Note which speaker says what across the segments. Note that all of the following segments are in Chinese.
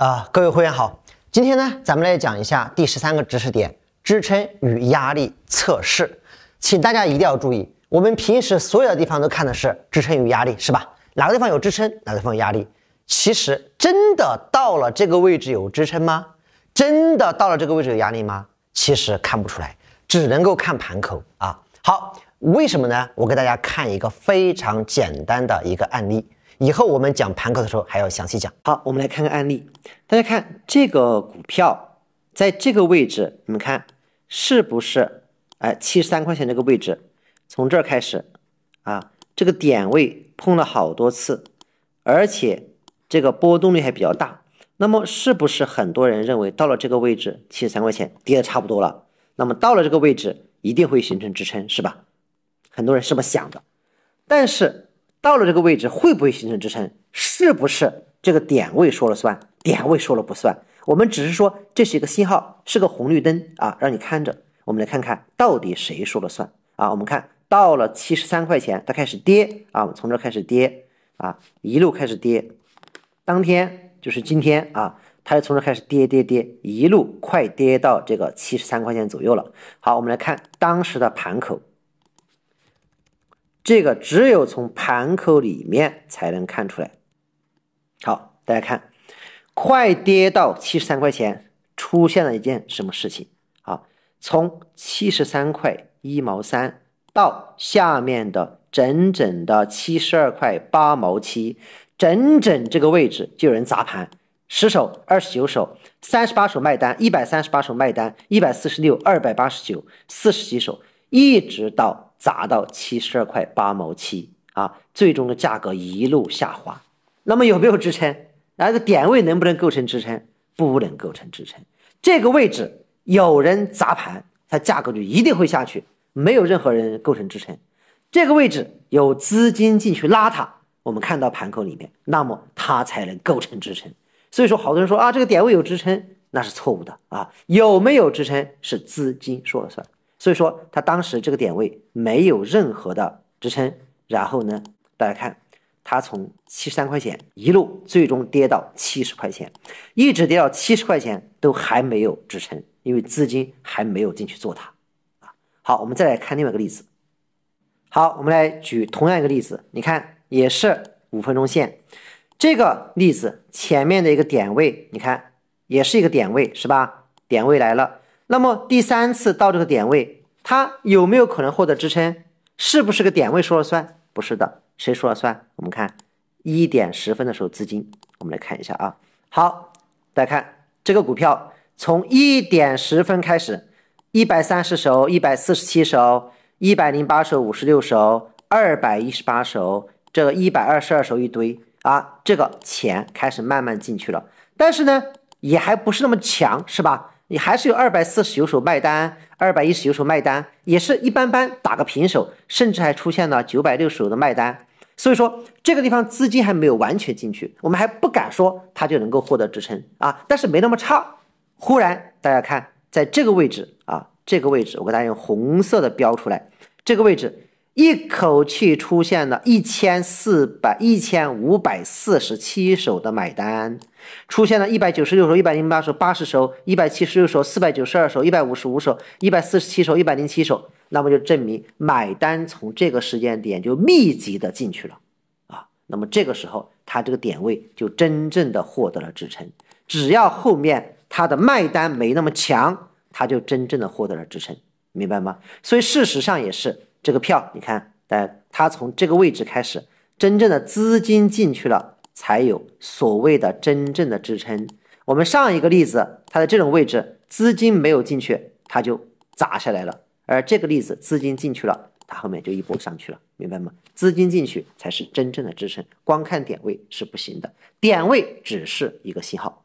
Speaker 1: 啊，各位会员好，今天呢，咱们来讲一下第十三个知识点：支撑与压力测试。请大家一定要注意，我们平时所有的地方都看的是支撑与压力，是吧？哪个地方有支撑，哪个地方有压力？其实真的到了这个位置有支撑吗？真的到了这个位置有压力吗？其实看不出来，只能够看盘口啊。好，为什么呢？我给大家看一个非常简单的一个案例。以后我们讲盘口的时候还要详细讲。好，我们来看看案例。大家看这个股票在这个位置，你们看是不是？哎，七十三块钱这个位置，从这儿开始啊，这个点位碰了好多次，而且这个波动率还比较大。那么是不是很多人认为到了这个位置七十三块钱跌的差不多了？那么到了这个位置一定会形成支撑，是吧？很多人是这么想的，但是。到了这个位置会不会形成支撑？是不是这个点位说了算？点位说了不算，我们只是说这是一个信号，是个红绿灯啊，让你看着。我们来看看到底谁说了算啊？我们看到了七十三块钱，它开始跌啊，从这开始跌啊，一路开始跌。当天就是今天啊，它就从这开始跌跌跌，一路快跌到这个七十三块钱左右了。好，我们来看当时的盘口。这个只有从盘口里面才能看出来。好，大家看，快跌到七十三块钱，出现了一件什么事情啊？从七十三块一毛三到下面的整整的七十二块八毛七，整整这个位置就有人砸盘，十手、二十九手、三十八手卖单，一百三十八手卖单，一百四十六、二百八十九、四十几手，一直到。砸到七十二块八毛七啊！最终的价格一路下滑，那么有没有支撑？那个点位能不能构成支撑？不能构成支撑。这个位置有人砸盘，它价格就一定会下去，没有任何人构成支撑。这个位置有资金进去拉它，我们看到盘口里面，那么它才能构成支撑。所以说，好多人说啊，这个点位有支撑，那是错误的啊！有没有支撑是资金说了算。所以说，它当时这个点位没有任何的支撑，然后呢，大家看，它从七十三块钱一路最终跌到七十块钱，一直跌到七十块钱都还没有支撑，因为资金还没有进去做它。啊，好，我们再来看另外一个例子。好，我们来举同样一个例子，你看，也是五分钟线，这个例子前面的一个点位，你看，也是一个点位，是吧？点位来了。那么第三次到这个点位，它有没有可能获得支撑？是不是个点位说了算？不是的，谁说了算？我们看一点十分的时候资金，我们来看一下啊。好，大家看这个股票从一点十分开始，一百三十手，一百四十七手，一百零八手，五十六手，二百一十八手，这一百二十二手一堆啊，这个钱开始慢慢进去了，但是呢，也还不是那么强，是吧？你还是有二百四十九手卖单，二百一十九手卖单，也是一般般，打个平手，甚至还出现了九百六手的卖单，所以说这个地方资金还没有完全进去，我们还不敢说它就能够获得支撑啊，但是没那么差。忽然大家看，在这个位置啊，这个位置我给大家用红色的标出来，这个位置一口气出现了一千四百一千五百四十七手的买单。出现了一百九十六手、一百零八手、八十手、一百七十六手、四百九十二手、一百五十五手、一百四十七手、一百零七手，那么就证明买单从这个时间点就密集的进去了啊。那么这个时候，它这个点位就真正的获得了支撑，只要后面它的卖单没那么强，它就真正的获得了支撑，明白吗？所以事实上也是这个票，你看，但它从这个位置开始，真正的资金进去了。才有所谓的真正的支撑。我们上一个例子，它的这种位置资金没有进去，它就砸下来了；而这个例子资金进去了，它后面就一波上去了，明白吗？资金进去才是真正的支撑，光看点位是不行的，点位只是一个信号。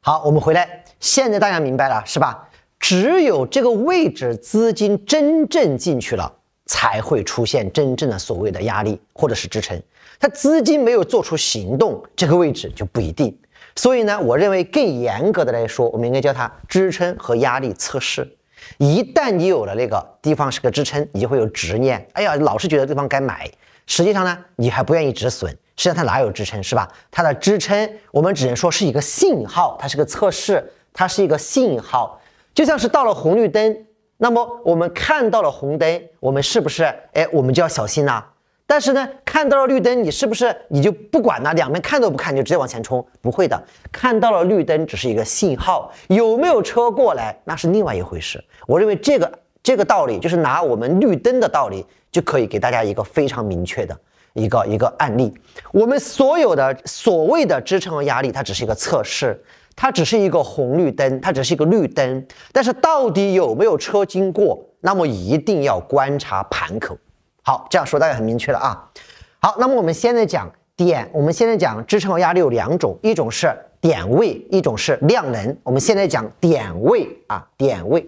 Speaker 1: 好，我们回来，现在大家明白了是吧？只有这个位置资金真正进去了，才会出现真正的所谓的压力或者是支撑。它资金没有做出行动，这个位置就不一定。所以呢，我认为更严格的来说，我们应该叫它支撑和压力测试。一旦你有了那个地方是个支撑，你就会有执念，哎呀，老是觉得对方该买。实际上呢，你还不愿意止损。实际上它哪有支撑，是吧？它的支撑我们只能说是一个信号，它是个测试，它是一个信号。就像是到了红绿灯，那么我们看到了红灯，我们是不是哎，我们就要小心呢？但是呢，看到了绿灯，你是不是你就不管了？两边看都不看，就直接往前冲？不会的，看到了绿灯只是一个信号，有没有车过来那是另外一回事。我认为这个这个道理就是拿我们绿灯的道理，就可以给大家一个非常明确的一个一个案例。我们所有的所谓的支撑和压力，它只是一个测试，它只是一个红绿灯，它只是一个绿灯。但是到底有没有车经过，那么一定要观察盘口。好，这样说大概很明确了啊。好，那么我们现在讲点，我们现在讲支撑和压力有两种，一种是点位，一种是量能。我们现在讲点位啊，点位。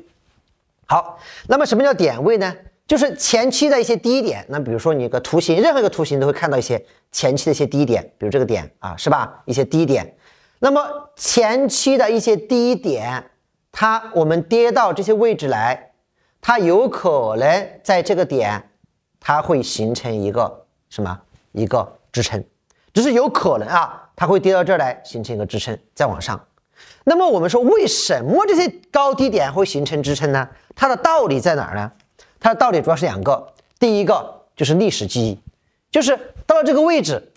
Speaker 1: 好，那么什么叫点位呢？就是前期的一些低点。那比如说你个图形，任何一个图形都会看到一些前期的一些低点，比如这个点啊，是吧？一些低点。那么前期的一些低点，它我们跌到这些位置来，它有可能在这个点。它会形成一个什么一个支撑，只是有可能啊，它会跌到这儿来形成一个支撑，再往上。那么我们说，为什么这些高低点会形成支撑呢？它的道理在哪儿呢？它的道理主要是两个，第一个就是历史记忆，就是到了这个位置，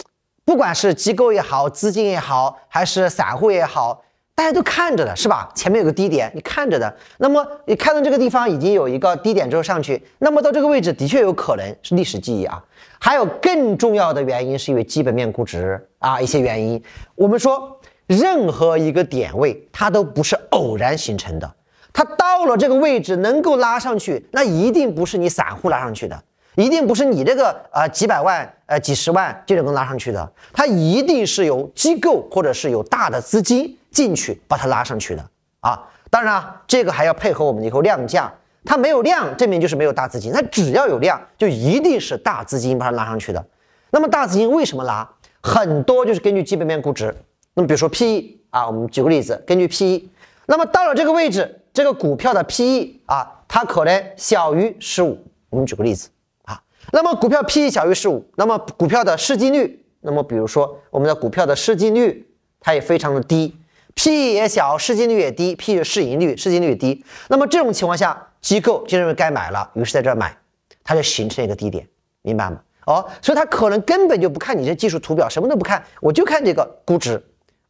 Speaker 1: 不管是机构也好，资金也好，还是散户也好。大家都看着的是吧？前面有个低点，你看着的。那么你看到这个地方已经有一个低点之后上去，那么到这个位置的确有可能是历史记忆啊。还有更重要的原因是因为基本面估值啊一些原因。我们说任何一个点位它都不是偶然形成的，它到了这个位置能够拉上去，那一定不是你散户拉上去的，一定不是你这个呃几百万呃几十万就能够拉上去的，它一定是由机构或者是有大的资金。进去把它拉上去的啊，当然啊，这个还要配合我们以后量价，它没有量，证明就是没有大资金，它只要有量，就一定是大资金把它拉上去的。那么大资金为什么拉？很多就是根据基本面估值。那么比如说 P E 啊，我们举个例子，根据 P E，那么到了这个位置，这个股票的 P E 啊，它可能小于十五。我们举个例子啊，那么股票 P E 小于十五，那么股票的市净率，那么比如说我们的股票的市净率，它也非常的低。PE 也小，市净率也低，P 市盈率、市净率低，那么这种情况下，机构就认为该买了，于是在这买，它就形成一个低点，明白吗？哦，所以它可能根本就不看你这技术图表，什么都不看，我就看这个估值，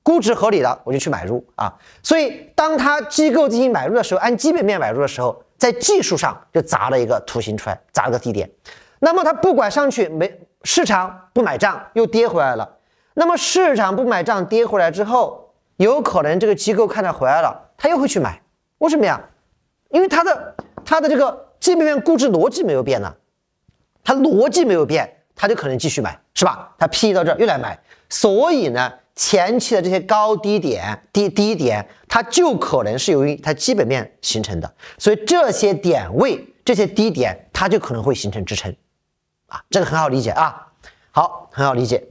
Speaker 1: 估值合理了，我就去买入啊。所以当它机构进行买入的时候，按基本面买入的时候，在技术上就砸了一个图形出来，砸了个低点。那么它不管上去没，市场不买账，又跌回来了。那么市场不买账，跌回来之后。有可能这个机构看到回来了，他又会去买，为什么呀？因为他的他的这个基本面估值逻辑没有变呢，它逻辑没有变，他就可能继续买，是吧？他 p 到这儿又来买，所以呢，前期的这些高低点、低低点，它就可能是由于它基本面形成的，所以这些点位、这些低点，它就可能会形成支撑，啊，这个很好理解啊，好，很好理解，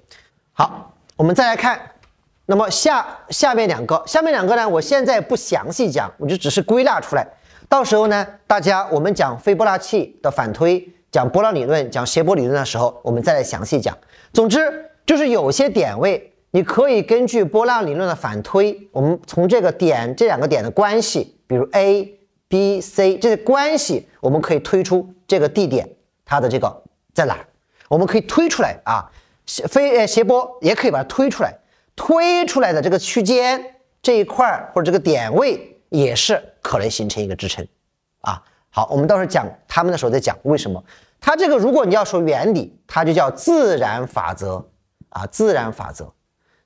Speaker 1: 好，我们再来看。那么下下面两个下面两个呢，我现在不详细讲，我就只是归纳出来。到时候呢，大家我们讲非波浪器的反推，讲波浪理论，讲斜波理论的时候，我们再来详细讲。总之就是有些点位，你可以根据波浪理论的反推，我们从这个点这两个点的关系，比如 A B C 这些关系，我们可以推出这个 D 点它的这个在哪，我们可以推出来啊，斜非呃斜波也可以把它推出来。推出来的这个区间这一块儿或者这个点位也是可能形成一个支撑啊。好，我们到时候讲他们的时候再讲为什么。它这个如果你要说原理，它就叫自然法则啊，自然法则，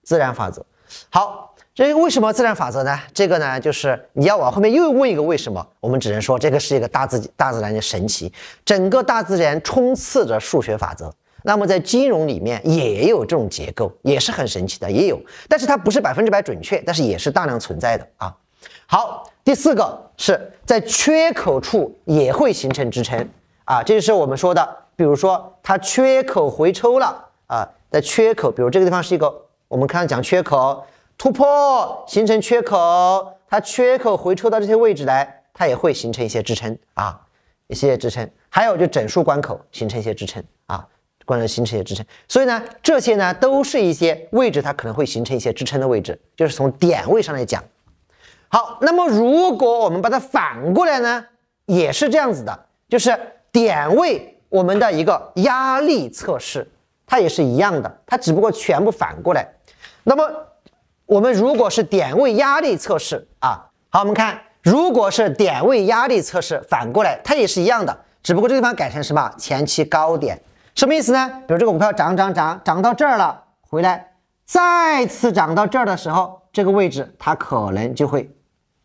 Speaker 1: 自然法则。好，这为什么自然法则呢？这个呢，就是你要往后面又问一个为什么，我们只能说这个是一个大自大自然的神奇，整个大自然充斥着数学法则。那么在金融里面也有这种结构，也是很神奇的，也有，但是它不是百分之百准确，但是也是大量存在的啊。好，第四个是在缺口处也会形成支撑啊，这就是我们说的，比如说它缺口回抽了啊，在缺口，比如这个地方是一个我们刚才讲缺口突破形成缺口，它缺口回抽到这些位置来，它也会形成一些支撑啊，一些支撑，还有就整数关口形成一些支撑啊。关于形成一些支撑，所以呢，这些呢都是一些位置，它可能会形成一些支撑的位置，就是从点位上来讲。好，那么如果我们把它反过来呢，也是这样子的，就是点位我们的一个压力测试，它也是一样的，它只不过全部反过来。那么我们如果是点位压力测试啊，好，我们看，如果是点位压力测试反过来，它也是一样的，只不过这个地方改成什么前期高点。什么意思呢？比如这个股票涨涨涨涨到这儿了，回来再次涨到这儿的时候，这个位置它可能就会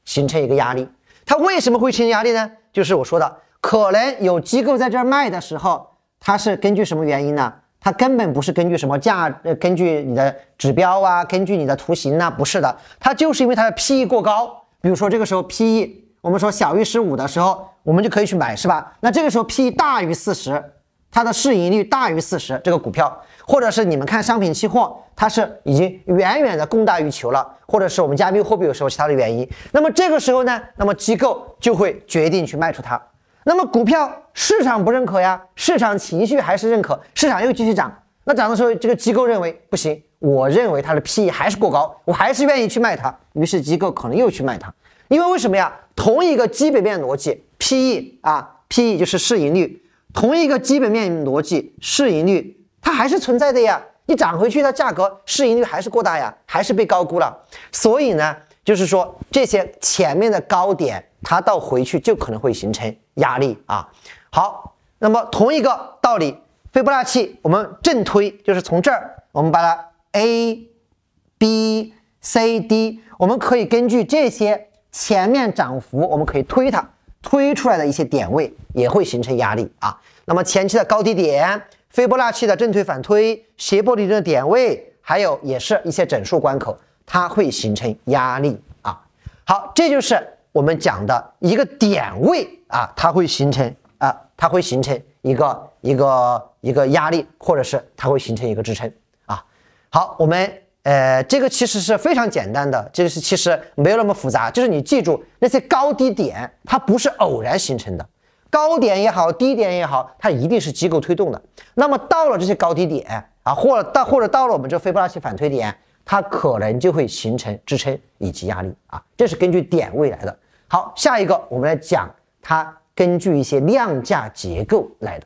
Speaker 1: 形成一个压力。它为什么会形成压力呢？就是我说的，可能有机构在这儿卖的时候，它是根据什么原因呢？它根本不是根据什么价，根据你的指标啊，根据你的图形啊，不是的，它就是因为它的 PE 过高。比如说这个时候 PE 我们说小于十五的时候，我们就可以去买，是吧？那这个时候 PE 大于四十。它的市盈率大于四十，这个股票，或者是你们看商品期货，它是已经远远的供大于求了，或者是我们加密货币，有时候其他的原因。那么这个时候呢，那么机构就会决定去卖出它。那么股票市场不认可呀，市场情绪还是认可，市场又继续涨。那涨的时候，这个机构认为不行，我认为它的 P E 还是过高，我还是愿意去卖它。于是机构可能又去卖它，因为为什么呀？同一个基本面逻辑，P E 啊，P E 就是市盈率。同一个基本面逻辑，市盈率它还是存在的呀。你涨回去，它价格市盈率还是过大呀，还是被高估了。所以呢，就是说这些前面的高点，它到回去就可能会形成压力啊。好，那么同一个道理，斐波那契我们正推就是从这儿，我们把它 A B C D，我们可以根据这些前面涨幅，我们可以推它推出来的一些点位。也会形成压力啊。那么前期的高低点、斐波那契的正推反推、斜波理论的点位，还有也是一些整数关口，它会形成压力啊。好，这就是我们讲的一个点位啊，它会形成啊，它会形成一个一个一个压力，或者是它会形成一个支撑啊。好，我们呃，这个其实是非常简单的，就是其实没有那么复杂，就是你记住那些高低点，它不是偶然形成的。高点也好，低点也好，它一定是机构推动的。那么到了这些高低点啊，或者到或者到了我们这斐波那契反推点，它可能就会形成支撑以及压力啊。这是根据点位来的。好，下一个我们来讲它根据一些量价结构来的。